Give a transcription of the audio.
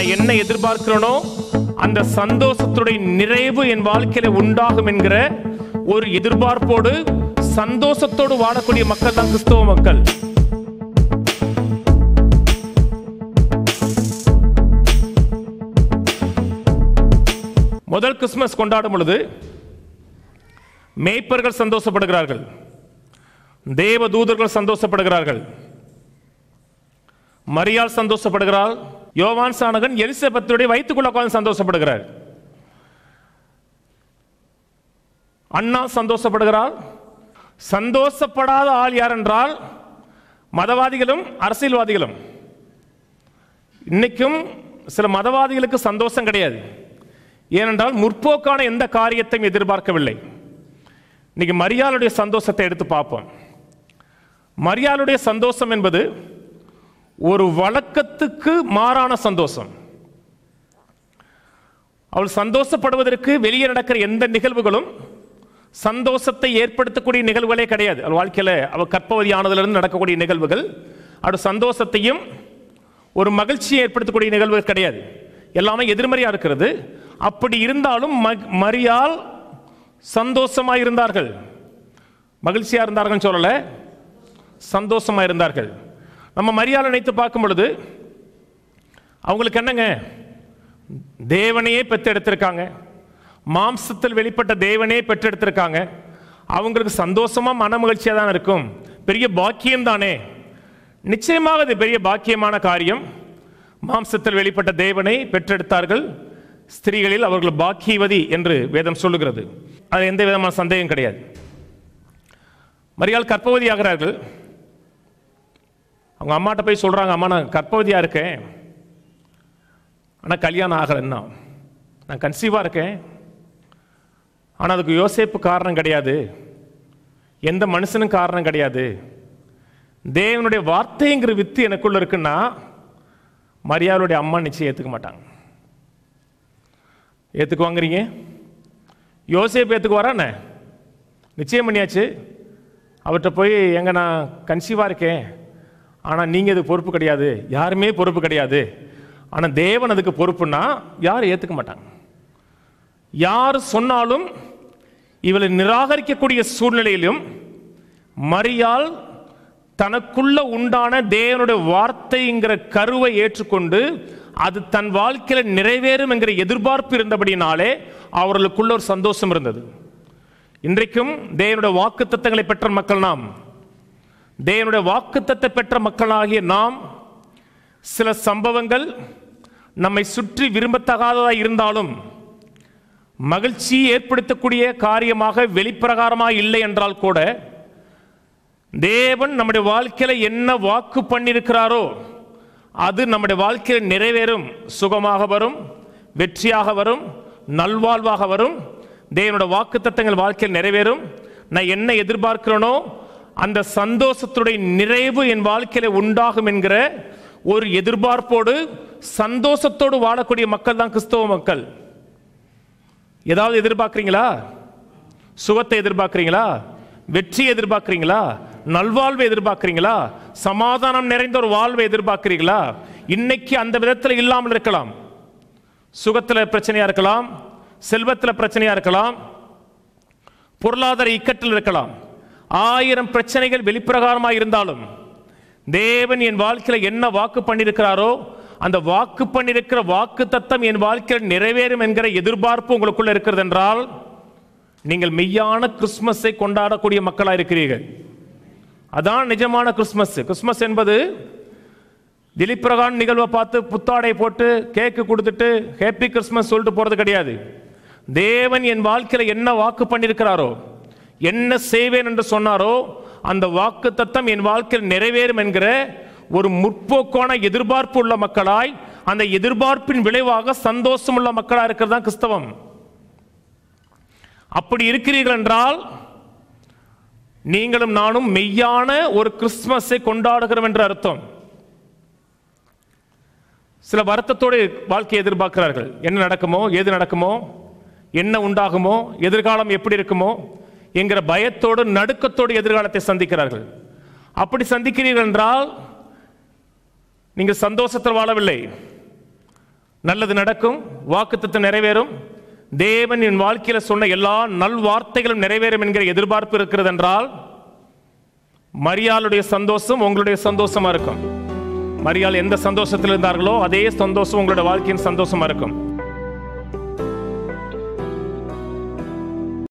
நான் என்ன எதிர்பார்க்கிறனோ அந்த சந்தோஷத்துடைய நிறைவு என் வாழ்க்கையில உண்டாகும் என்கிற ஒரு எதிர்பார்ப்போடு சந்தோஷத்தோடு வாழக்கூடிய மக்கள் தான் கிறிஸ்தவ மக்கள் முதல் கிறிஸ்துமஸ் கொண்டாடும் பொழுது மேய்ப்பர்கள் சந்தோஷப்படுகிறார்கள் தேவ தூதர்கள் சந்தோஷப்படுகிறார்கள் மரியாள் சந்தோஷப்படுகிறாள் யோவான் சாணகன் எலிசபத்துடைய வயிற்றுக்குள்ள உட்காந்து சந்தோஷப்படுகிறார் அண்ணா சந்தோஷப்படுகிறார் சந்தோஷப்படாத ஆள் யார் என்றால் மதவாதிகளும் அரசியல்வாதிகளும் இன்னைக்கும் சில மதவாதிகளுக்கு சந்தோஷம் கிடையாது ஏனென்றால் முற்போக்கான எந்த காரியத்தையும் எதிர்பார்க்கவில்லை இன்னைக்கு மரியாளுடைய சந்தோஷத்தை எடுத்து பார்ப்போம் மரியாளுடைய சந்தோஷம் என்பது ஒரு வழக்கத்துக்கு மாறான சந்தோஷம் அவள் சந்தோஷப்படுவதற்கு வெளியே நடக்கிற எந்த நிகழ்வுகளும் சந்தோஷத்தை ஏற்படுத்தக்கூடிய நிகழ்வுகளே கிடையாது அவள் வாழ்க்கையில் அவள் கற்பவதி ஆனதுலேருந்து நடக்கக்கூடிய நிகழ்வுகள் அவள் சந்தோஷத்தையும் ஒரு மகிழ்ச்சியை ஏற்படுத்தக்கூடிய நிகழ்வுகள் கிடையாது எல்லாமே எதிர்மறையாக இருக்கிறது அப்படி இருந்தாலும் மக் மரியால் சந்தோஷமாக இருந்தார்கள் மகிழ்ச்சியாக இருந்தார்கள்னு சொல்லலை சந்தோஷமாக இருந்தார்கள் நம்ம மரியாதை நினைத்து பார்க்கும் பொழுது அவங்களுக்கு என்னங்க தேவனையே பெற்றெடுத்திருக்காங்க மாம்சத்தில் வெளிப்பட்ட தேவனையே பெற்றெடுத்திருக்காங்க அவங்களுக்கு சந்தோஷமாக மன மகிழ்ச்சியாக தான் இருக்கும் பெரிய பாக்கியம் தானே நிச்சயமாக அது பெரிய பாக்கியமான காரியம் மாம்சத்தில் வெளிப்பட்ட தேவனை பெற்றெடுத்தார்கள் ஸ்திரீகளில் அவர்கள் பாக்கியவதி என்று வேதம் சொல்லுகிறது அது எந்த விதமான சந்தேகம் கிடையாது மரியாள் கற்பவதி ஆகிறார்கள் அவங்க அம்மாட்ட போய் சொல்கிறாங்க அம்மா நான் கற்பவதியாக இருக்கேன் ஆனால் கல்யாணம் ஆகலைன்னா நான் கன்சீவாக இருக்கேன் ஆனால் அதுக்கு யோசிப்பு காரணம் கிடையாது எந்த மனுஷனும் காரணம் கிடையாது தேவனுடைய வார்த்தைங்கிற வித்து எனக்குள்ளே இருக்குன்னா மரியாதையுடைய அம்மா நிச்சயம் ஏற்றுக்க மாட்டாங்க ஏற்றுக்குவாங்கிறீங்க யோசேப்பு ஏற்றுக்கு வரானே நிச்சயம் பண்ணியாச்சு அவர்கிட்ட போய் எங்கே நான் கன்சீவாக இருக்கேன் ஆனால் நீங்கள் அது பொறுப்பு கிடையாது யாருமே பொறுப்பு கிடையாது ஆனால் தேவன் அதுக்கு பொறுப்புன்னா யாரும் ஏற்றுக்க மாட்டாங்க யார் சொன்னாலும் இவளை நிராகரிக்கக்கூடிய சூழ்நிலையிலும் மரியால் தனக்குள்ள உண்டான தேவனுடைய வார்த்தைங்கிற கருவை ஏற்றுக்கொண்டு அது தன் வாழ்க்கையில் நிறைவேறும் என்கிற எதிர்பார்ப்பு இருந்தபடினாலே அவர்களுக்குள்ள ஒரு சந்தோஷம் இருந்தது இன்றைக்கும் தேவனுடைய வாக்கு தத்தங்களை பெற்ற மக்கள் நாம் தேவனுடைய வாக்குத்தத்தை பெற்ற மக்களாகிய நாம் சில சம்பவங்கள் நம்மை சுற்றி விரும்பத்தகாததாக இருந்தாலும் மகிழ்ச்சி ஏற்படுத்தக்கூடிய காரியமாக வெளிப்பிரகாரமாக இல்லை என்றால் கூட தேவன் நம்முடைய வாழ்க்கையில் என்ன வாக்கு பண்ணியிருக்கிறாரோ அது நம்முடைய வாழ்க்கையில் நிறைவேறும் சுகமாக வரும் வெற்றியாக வரும் நல்வாழ்வாக வரும் தேவனோட வாக்கு தத்தங்கள் வாழ்க்கையில் நிறைவேறும் நான் என்ன எதிர்பார்க்கிறேனோ அந்த சந்தோஷத்துடைய நிறைவு என் வாழ்க்கையில உண்டாகும் என்கிற ஒரு எதிர்பார்ப்போடு சந்தோஷத்தோடு வாழக்கூடிய மக்கள் தான் கிறிஸ்தவ மக்கள் ஏதாவது எதிர்பார்க்குறீங்களா சுகத்தை எதிர்பார்க்குறீங்களா வெற்றி எதிர்பார்க்குறீங்களா நல்வாழ்வை எதிர்பார்க்குறீங்களா சமாதானம் நிறைந்த ஒரு வாழ்வை எதிர்பார்க்குறீங்களா இன்னைக்கு அந்த விதத்தில் இல்லாமல் இருக்கலாம் சுகத்தில் பிரச்சனையாக இருக்கலாம் செல்வத்தில் பிரச்சனையாக இருக்கலாம் பொருளாதார இக்கட்டில் இருக்கலாம் ஆயிரம் பிரச்சனைகள் வெளிப்பிரகாரமாக இருந்தாலும் தேவன் என் வாழ்க்கையில் என்ன வாக்கு பண்ணியிருக்கிறாரோ அந்த வாக்கு பண்ணியிருக்கிற வாக்கு தத்தம் என் வாழ்க்கையில் நிறைவேறும் என்கிற எதிர்பார்ப்பு உங்களுக்குள்ள இருக்கிறது என்றால் நீங்கள் மெய்யான கிறிஸ்மஸை கொண்டாடக்கூடிய மக்களாக இருக்கிறீர்கள் அதான் நிஜமான கிறிஸ்மஸ் கிறிஸ்மஸ் என்பது திலீப் பிரகான் நிகழ்வை பார்த்து புத்தாடை போட்டு கேக்கு கொடுத்துட்டு ஹேப்பி கிறிஸ்மஸ் சொல்லிட்டு போகிறது கிடையாது தேவன் என் வாழ்க்கையில் என்ன வாக்கு பண்ணியிருக்கிறாரோ என்ன செய்வேன் என்று சொன்னாரோ அந்த வாக்கு தத்தம் என் வாழ்க்கையில் நிறைவேறும் என்கிற ஒரு முற்போக்கான எதிர்பார்ப்பு உள்ள மக்களாய் அந்த எதிர்பார்ப்பின் விளைவாக சந்தோஷம் உள்ள மக்களாக இருக்கிறது தான் கிறிஸ்தவம் அப்படி இருக்கிறீர்கள் என்றால் நீங்களும் நானும் மெய்யான ஒரு கிறிஸ்துமஸை கொண்டாடுகிறோம் என்று அர்த்தம் சில வருத்தத்தோடு வாழ்க்கையை எதிர்பார்க்கிறார்கள் என்ன நடக்குமோ எது நடக்குமோ என்ன உண்டாகுமோ எதிர்காலம் எப்படி இருக்குமோ என்கிற பயத்தோடு நடுக்கத்தோடு எதிர்காலத்தை சந்திக்கிறார்கள் அப்படி சந்திக்கிறீர்கள் என்றால் நீங்கள் சந்தோஷத்தில் வாழவில்லை நல்லது நடக்கும் வாக்குத்தத்தை நிறைவேறும் தேவன் என் வாழ்க்கையில் சொன்ன எல்லா நல்வார்த்தைகளும் நிறைவேறும் என்கிற எதிர்பார்ப்பு இருக்கிறது என்றால் மரியாளுடைய சந்தோஷம் உங்களுடைய சந்தோஷமா இருக்கும் மரியாள் எந்த சந்தோஷத்தில் இருந்தார்களோ அதே சந்தோஷம் உங்களுடைய வாழ்க்கையின் சந்தோஷமா இருக்கும்